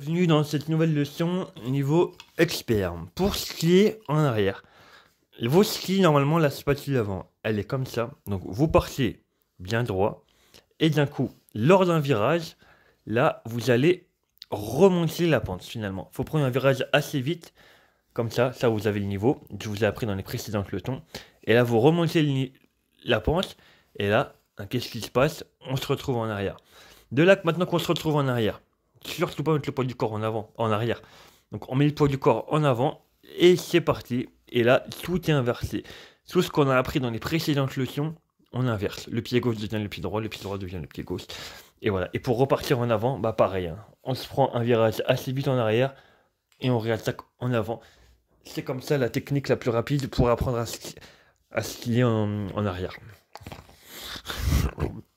Bienvenue dans cette nouvelle leçon niveau expert. Pour skier en arrière, vos skis, normalement, la spatule avant, elle est comme ça. Donc vous partez bien droit et d'un coup, lors d'un virage, là, vous allez remonter la pente finalement. Il faut prendre un virage assez vite, comme ça, ça vous avez le niveau. Je vous ai appris dans les précédentes leçons. Et là, vous remontez la pente et là, qu'est-ce qui se passe On se retrouve en arrière. De là maintenant qu'on se retrouve en arrière surtout pas mettre le poids du corps en avant, en arrière. Donc on met le poids du corps en avant et c'est parti. Et là, tout est inversé. Tout ce qu'on a appris dans les précédentes leçons, on inverse. Le pied gauche devient le pied droit, le pied droit devient le pied gauche. Et voilà. Et pour repartir en avant, bah pareil. Hein. On se prend un virage assez vite en arrière et on réattaque en avant. C'est comme ça la technique la plus rapide pour apprendre à, ce qu'il skier en, en arrière.